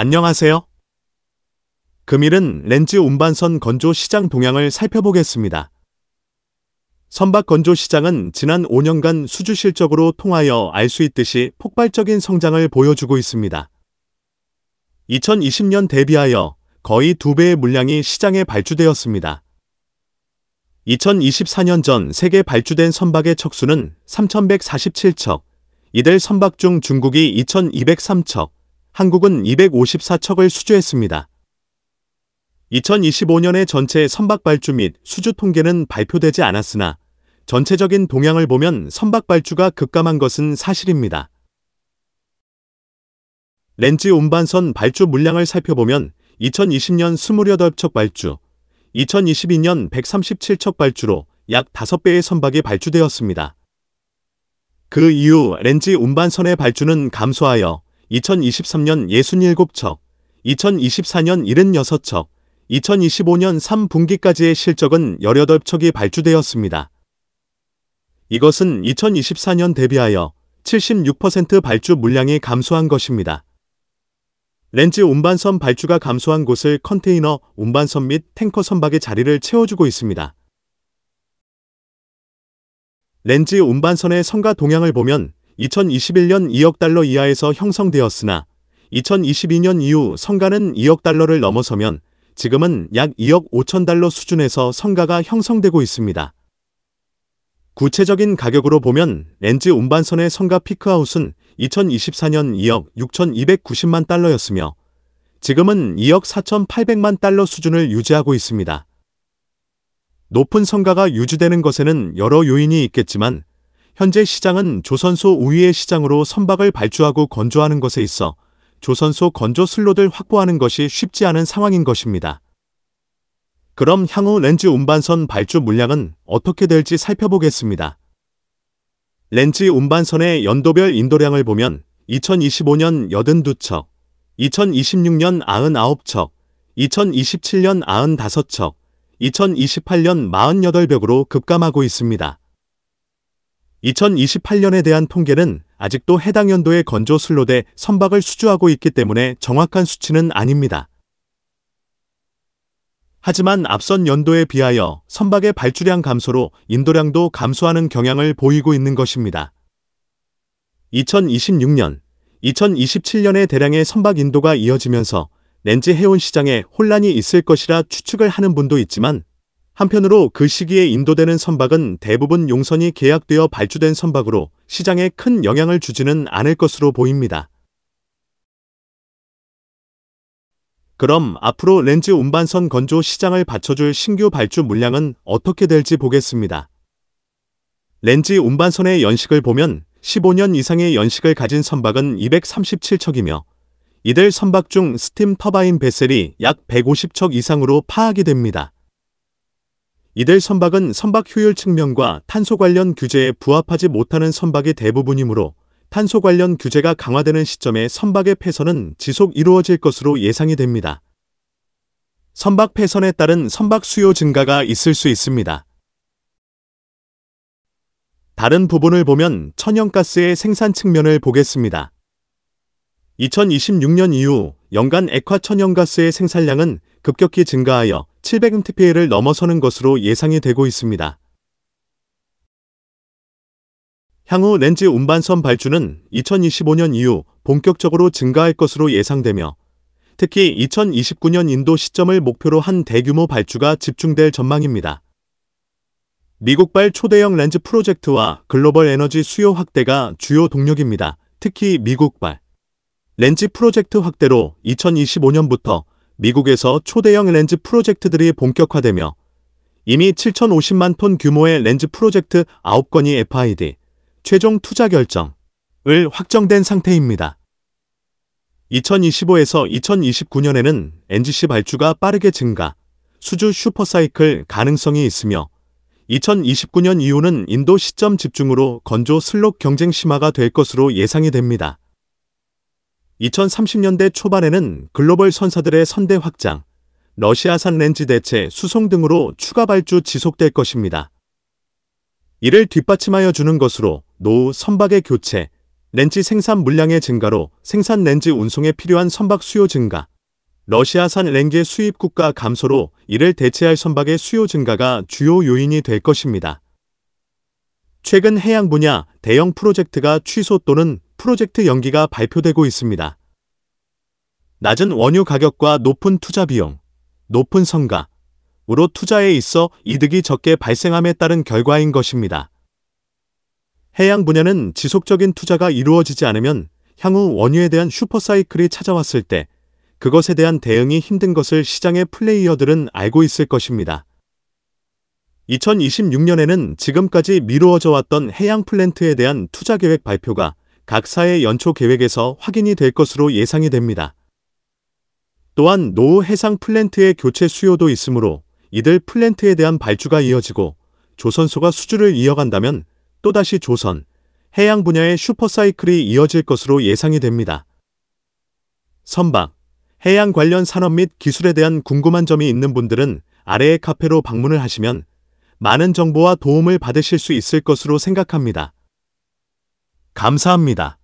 안녕하세요. 금일은 렌즈 운반선 건조 시장 동향을 살펴보겠습니다. 선박 건조 시장은 지난 5년간 수주 실적으로 통하여 알 수 있듯이 폭발적인 성장을 보여주고 있습니다. 2020년 대비하여 거의 두배의 물량이 시장에 발주되었습니다. 2024년 전 세계 발주된 선박의 척수는 3,147척, 이들 선박 중 중국이 2,203척, 한국은 254척을 수주했습니다. 2025년의 전체 선박 발주 및 수주 통계는 발표되지 않았으나 전체적인 동향을 보면 선박 발주가 급감한 것은 사실입니다. 렌즈 운반선 발주 물량을 살펴보면 2020년 28척 발주, 2022년 137척 발주로 약 5배의 선박이 발주되었습니다. 그 이후 렌즈 운반선의 발주는 감소하여 2023년 67척, 2024년 76척, 2025년 3분기까지의 실적은 18척이 발주되었습니다. 이것은 2024년 대비하여 76% 발주 물량이 감소한 것입니다. 렌즈 운반선 발주가 감소한 곳을 컨테이너 운반선 및 탱커 선박의 자리를 채워주고 있습니다. 렌즈 운반선의 성과 동향을 보면 2021년 2억 달러 이하에서 형성되었으나 2022년 이후 성가는 2억 달러를 넘어서면 지금은 약 2억 5천 달러 수준에서 성가가 형성되고 있습니다. 구체적인 가격으로 보면 렌즈 운반선의 성가 피크아웃은 2024년 2억 6,290만 달러였으며 지금은 2억 4,800만 달러 수준을 유지하고 있습니다. 높은 성가가 유지되는 것에는 여러 요인이 있겠지만 현재 시장은 조선소 우위의 시장으로 선박을 발주하고 건조하는 것에 있어 조선소 건조 슬롯을 확보하는 것이 쉽지 않은 상황인 것입니다. 그럼 향후 렌즈 운반선 발주 물량은 어떻게 될지 살펴보겠습니다. 렌즈 운반선의 연도별 인도량을 보면 2025년 82척, 2026년 99척, 2027년 95척, 2028년 48척으로 급감하고 있습니다. 2028년에 대한 통계는 아직도 해당 연도의 건조 슬로대 선박을 수주하고 있기 때문에 정확한 수치는 아닙니다. 하지만 앞선 연도에 비하여 선박의 발주량 감소로 인도량도 감소하는 경향을 보이고 있는 것입니다. 2026년, 2027년에 대량의 선박 인도가 이어지면서 렌즈 해운 시장에 혼란이 있을 것이라 추측을 하는 분도 있지만 한편으로 그 시기에 인도되는 선박은 대부분 용선이 계약되어 발주된 선박으로 시장에 큰 영향을 주지는 않을 것으로 보입니다. 그럼 앞으로 렌즈 운반선 건조 시장을 받쳐줄 신규 발주 물량은 어떻게 될지 보겠습니다. 렌즈 운반선의 연식을 보면 15년 이상의 연식을 가진 선박은 237척이며 이들 선박 중 스팀 터바인 베셀이 약 150척 이상으로 파악이 됩니다. 이들 선박은 선박 효율 측면과 탄소 관련 규제에 부합하지 못하는 선박이 대부분이므로 탄소 관련 규제가 강화되는 시점에 선박의 폐선은 지속 이루어질 것으로 예상이 됩니다. 선박 폐선에 따른 선박 수요 증가가 있을 수 있습니다. 다른 부분을 보면 천연가스의 생산 측면을 보겠습니다. 2026년 이후 연간 액화 천연가스의 생산량은 급격히 증가하여 700mp를 t 넘어서는 것으로 예상이 되고 있습니다. 향후 렌즈 운반선 발주는 2025년 이후 본격적으로 증가할 것으로 예상되며 특히 2029년 인도 시점을 목표로 한 대규모 발주가 집중될 전망입니다. 미국발 초대형 렌즈 프로젝트와 글로벌 에너지 수요 확대가 주요 동력입니다. 특히 미국발 렌즈 프로젝트 확대로 2025년부터 미국에서 초대형 렌즈 프로젝트들이 본격화되며 이미 7,050만 톤 규모의 렌즈 프로젝트 9건이 FID, 최종 투자 결정을 확정된 상태입니다. 2025에서 2029년에는 NGC 발주가 빠르게 증가, 수주 슈퍼사이클 가능성이 있으며 2029년 이후는 인도 시점 집중으로 건조 슬롯 경쟁 심화가 될 것으로 예상이 됩니다. 2030년대 초반에는 글로벌 선사들의 선대 확장, 러시아산 렌즈 대체 수송 등으로 추가 발주 지속될 것입니다. 이를 뒷받침하여 주는 것으로 노후 선박의 교체, 렌즈 생산 물량의 증가로 생산 렌즈 운송에 필요한 선박 수요 증가, 러시아산 렌즈 수입 국가 감소로 이를 대체할 선박의 수요 증가가 주요 요인이 될 것입니다. 최근 해양 분야 대형 프로젝트가 취소 또는 프로젝트 연기가 발표되고 있습니다. 낮은 원유 가격과 높은 투자 비용, 높은 성가으로 투자에 있어 이득이 적게 발생함에 따른 결과인 것입니다. 해양 분야는 지속적인 투자가 이루어지지 않으면 향후 원유에 대한 슈퍼사이클이 찾아왔을 때 그것에 대한 대응이 힘든 것을 시장의 플레이어들은 알고 있을 것입니다. 2026년에는 지금까지 미루어져 왔던 해양 플랜트에 대한 투자 계획 발표가 각사의 연초 계획에서 확인이 될 것으로 예상이 됩니다. 또한 노후 해상 플랜트의 교체 수요도 있으므로 이들 플랜트에 대한 발주가 이어지고 조선소가 수주를 이어간다면 또다시 조선, 해양 분야의 슈퍼사이클이 이어질 것으로 예상이 됩니다. 선박, 해양 관련 산업 및 기술에 대한 궁금한 점이 있는 분들은 아래의 카페로 방문을 하시면 많은 정보와 도움을 받으실 수 있을 것으로 생각합니다. 감사합니다.